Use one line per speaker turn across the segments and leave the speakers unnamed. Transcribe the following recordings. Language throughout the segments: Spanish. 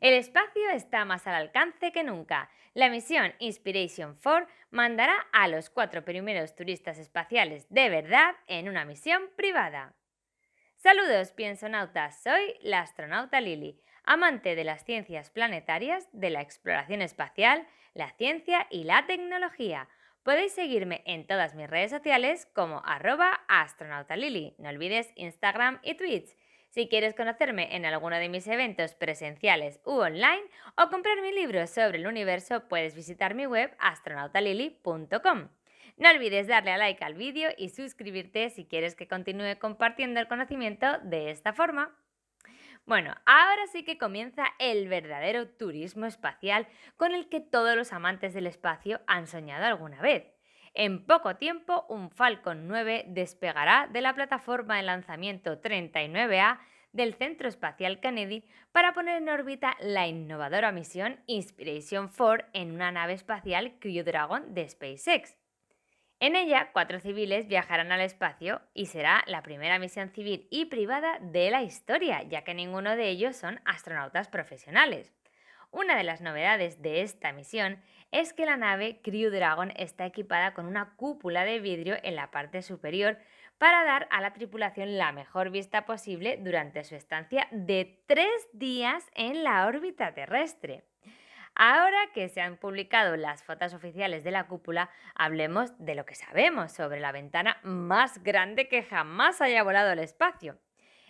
El espacio está más al alcance que nunca. La misión Inspiration 4 mandará a los cuatro primeros turistas espaciales de verdad en una misión privada. Saludos, piensonautas. Soy la astronauta Lili, amante de las ciencias planetarias, de la exploración espacial, la ciencia y la tecnología. Podéis seguirme en todas mis redes sociales como arroba astronautalili. No olvides Instagram y Twitch. Si quieres conocerme en alguno de mis eventos presenciales u online o comprar mi libro sobre el universo, puedes visitar mi web astronautalili.com. No olvides darle a like al vídeo y suscribirte si quieres que continúe compartiendo el conocimiento de esta forma. Bueno, ahora sí que comienza el verdadero turismo espacial con el que todos los amantes del espacio han soñado alguna vez. En poco tiempo, un Falcon 9 despegará de la plataforma de lanzamiento 39A del Centro Espacial Kennedy para poner en órbita la innovadora misión Inspiration 4 en una nave espacial Crew Dragon de SpaceX. En ella, cuatro civiles viajarán al espacio y será la primera misión civil y privada de la historia, ya que ninguno de ellos son astronautas profesionales. Una de las novedades de esta misión es que la nave Crew Dragon está equipada con una cúpula de vidrio en la parte superior para dar a la tripulación la mejor vista posible durante su estancia de tres días en la órbita terrestre. Ahora que se han publicado las fotos oficiales de la cúpula, hablemos de lo que sabemos sobre la ventana más grande que jamás haya volado al espacio.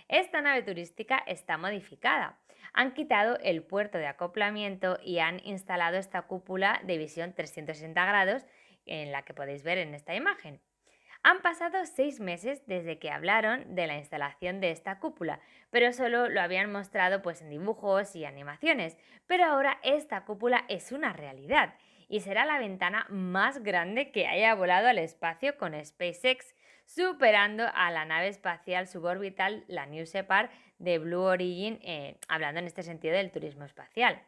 Esta nave turística está modificada. Han quitado el puerto de acoplamiento y han instalado esta cúpula de visión 360 grados en la que podéis ver en esta imagen. Han pasado seis meses desde que hablaron de la instalación de esta cúpula, pero solo lo habían mostrado pues en dibujos y animaciones. Pero ahora esta cúpula es una realidad y será la ventana más grande que haya volado al espacio con SpaceX superando a la nave espacial suborbital, la New Shepard de Blue Origin, eh, hablando en este sentido del turismo espacial.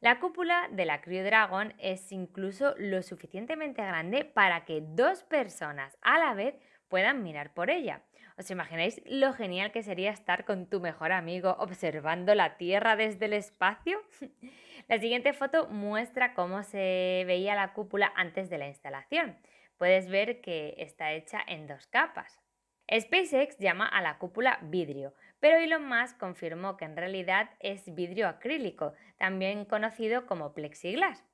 La cúpula de la Crew Dragon es incluso lo suficientemente grande para que dos personas a la vez puedan mirar por ella. ¿Os imagináis lo genial que sería estar con tu mejor amigo observando la Tierra desde el espacio? la siguiente foto muestra cómo se veía la cúpula antes de la instalación puedes ver que está hecha en dos capas. SpaceX llama a la cúpula vidrio, pero Elon Musk confirmó que en realidad es vidrio acrílico, también conocido como plexiglas.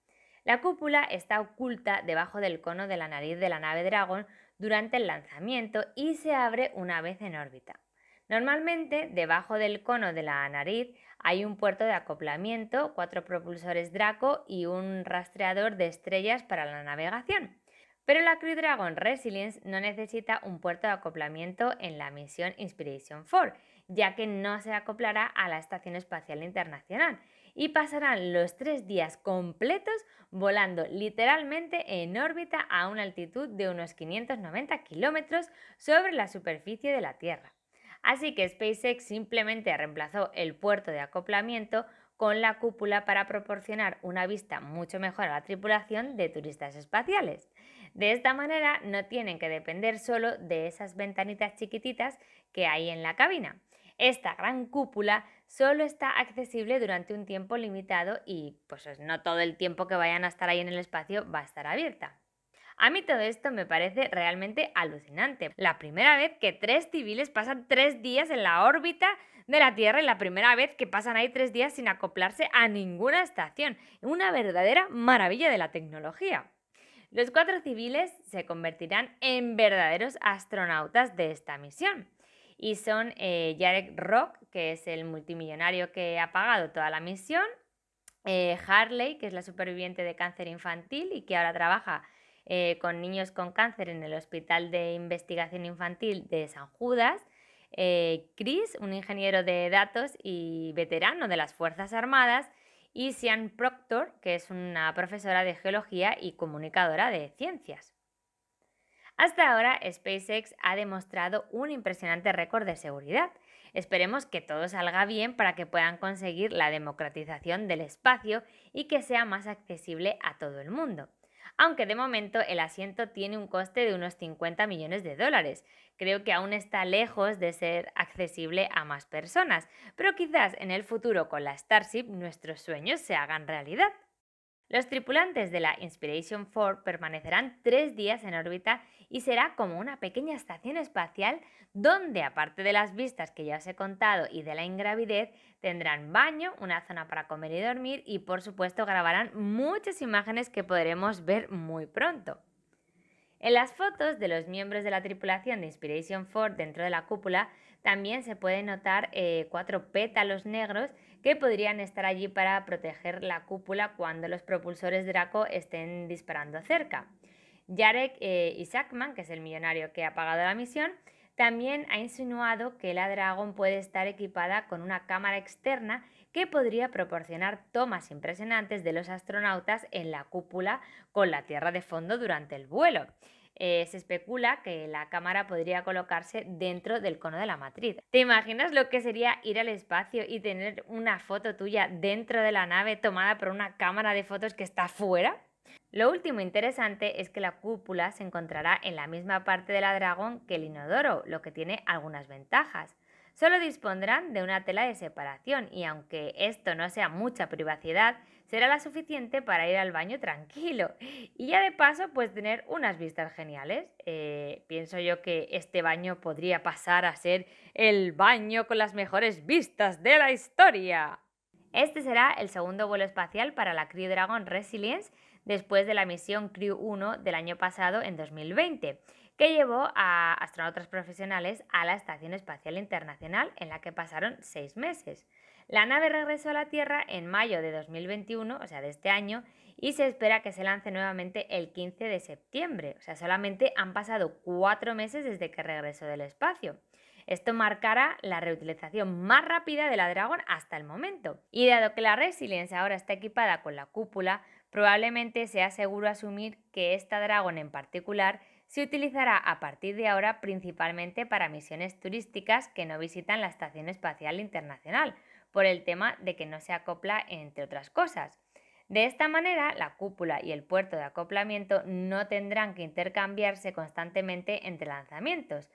La cúpula está oculta debajo del cono de la nariz de la nave Dragon durante el lanzamiento y se abre una vez en órbita. Normalmente, debajo del cono de la nariz hay un puerto de acoplamiento, cuatro propulsores Draco y un rastreador de estrellas para la navegación. Pero la Crew Dragon Resilience no necesita un puerto de acoplamiento en la misión Inspiration 4, ya que no se acoplará a la Estación Espacial Internacional y pasarán los tres días completos volando literalmente en órbita a una altitud de unos 590 kilómetros sobre la superficie de la Tierra. Así que SpaceX simplemente reemplazó el puerto de acoplamiento con la cúpula para proporcionar una vista mucho mejor a la tripulación de turistas espaciales. De esta manera no tienen que depender solo de esas ventanitas chiquititas que hay en la cabina. Esta gran cúpula solo está accesible durante un tiempo limitado y pues no todo el tiempo que vayan a estar ahí en el espacio va a estar abierta. A mí todo esto me parece realmente alucinante. La primera vez que tres civiles pasan tres días en la órbita de la Tierra y la primera vez que pasan ahí tres días sin acoplarse a ninguna estación. Una verdadera maravilla de la tecnología. Los cuatro civiles se convertirán en verdaderos astronautas de esta misión. Y son eh, Jarek Rock, que es el multimillonario que ha pagado toda la misión, eh, Harley, que es la superviviente de cáncer infantil y que ahora trabaja eh, con niños con cáncer en el Hospital de Investigación Infantil de San Judas, Chris, un ingeniero de datos y veterano de las Fuerzas Armadas, y Sian Proctor, que es una profesora de geología y comunicadora de ciencias. Hasta ahora, SpaceX ha demostrado un impresionante récord de seguridad. Esperemos que todo salga bien para que puedan conseguir la democratización del espacio y que sea más accesible a todo el mundo aunque de momento el asiento tiene un coste de unos 50 millones de dólares. Creo que aún está lejos de ser accesible a más personas, pero quizás en el futuro con la Starship nuestros sueños se hagan realidad. Los tripulantes de la Inspiration 4 permanecerán tres días en órbita y será como una pequeña estación espacial donde, aparte de las vistas que ya os he contado y de la ingravidez, tendrán baño, una zona para comer y dormir y, por supuesto, grabarán muchas imágenes que podremos ver muy pronto. En las fotos de los miembros de la tripulación de Inspiration 4 dentro de la cúpula también se pueden notar eh, cuatro pétalos negros que podrían estar allí para proteger la cúpula cuando los propulsores Draco estén disparando cerca. Jarek eh, Isaacman, que es el millonario que ha pagado la misión, también ha insinuado que la Dragon puede estar equipada con una cámara externa que podría proporcionar tomas impresionantes de los astronautas en la cúpula con la Tierra de fondo durante el vuelo. Eh, se especula que la cámara podría colocarse dentro del cono de la matriz. ¿Te imaginas lo que sería ir al espacio y tener una foto tuya dentro de la nave tomada por una cámara de fotos que está fuera? Lo último interesante es que la cúpula se encontrará en la misma parte de la dragón que el inodoro, lo que tiene algunas ventajas. Solo dispondrán de una tela de separación y aunque esto no sea mucha privacidad, será la suficiente para ir al baño tranquilo y ya de paso pues tener unas vistas geniales. Eh, pienso yo que este baño podría pasar a ser el baño con las mejores vistas de la historia. Este será el segundo vuelo espacial para la Crew Dragon Resilience después de la misión Crew 1 del año pasado en 2020 que llevó a astronautas profesionales a la Estación Espacial Internacional en la que pasaron seis meses. La nave regresó a la Tierra en mayo de 2021, o sea, de este año, y se espera que se lance nuevamente el 15 de septiembre. O sea, solamente han pasado cuatro meses desde que regresó del espacio. Esto marcará la reutilización más rápida de la Dragon hasta el momento. Y dado que la Resilience ahora está equipada con la cúpula, probablemente sea seguro asumir que esta Dragon en particular se utilizará a partir de ahora principalmente para misiones turísticas que no visitan la Estación Espacial Internacional, por el tema de que no se acopla entre otras cosas. De esta manera, la cúpula y el puerto de acoplamiento no tendrán que intercambiarse constantemente entre lanzamientos.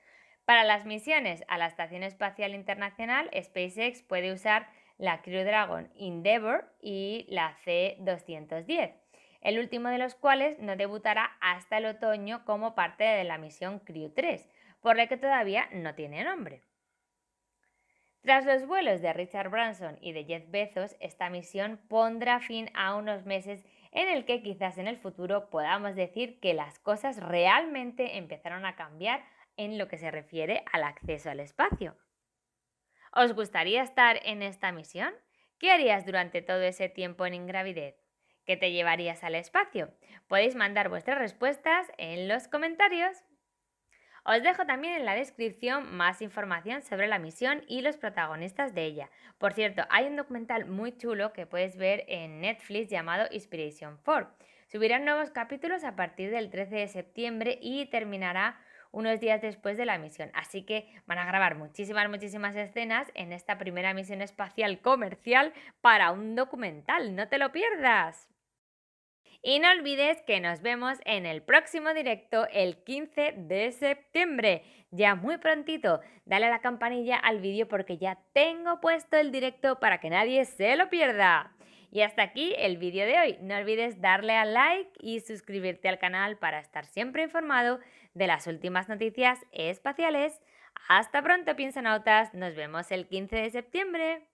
Para las misiones a la Estación Espacial Internacional, SpaceX puede usar la Crew Dragon Endeavour y la C-210, el último de los cuales no debutará hasta el otoño como parte de la misión Crew 3, por la que todavía no tiene nombre. Tras los vuelos de Richard Branson y de Jeff Bezos, esta misión pondrá fin a unos meses en el que quizás en el futuro podamos decir que las cosas realmente empezaron a cambiar en lo que se refiere al acceso al espacio. ¿Os gustaría estar en esta misión? ¿Qué harías durante todo ese tiempo en ingravidez? ¿Qué te llevarías al espacio? Podéis mandar vuestras respuestas en los comentarios. Os dejo también en la descripción más información sobre la misión y los protagonistas de ella. Por cierto, hay un documental muy chulo que puedes ver en Netflix llamado Inspiration 4. Subirán nuevos capítulos a partir del 13 de septiembre y terminará unos días después de la misión. Así que van a grabar muchísimas, muchísimas escenas en esta primera misión espacial comercial para un documental. No te lo pierdas. Y no olvides que nos vemos en el próximo directo el 15 de septiembre, ya muy prontito. Dale a la campanilla al vídeo porque ya tengo puesto el directo para que nadie se lo pierda. Y hasta aquí el vídeo de hoy. No olvides darle a like y suscribirte al canal para estar siempre informado de las últimas noticias espaciales. Hasta pronto, piensanautas. Nos vemos el 15 de septiembre.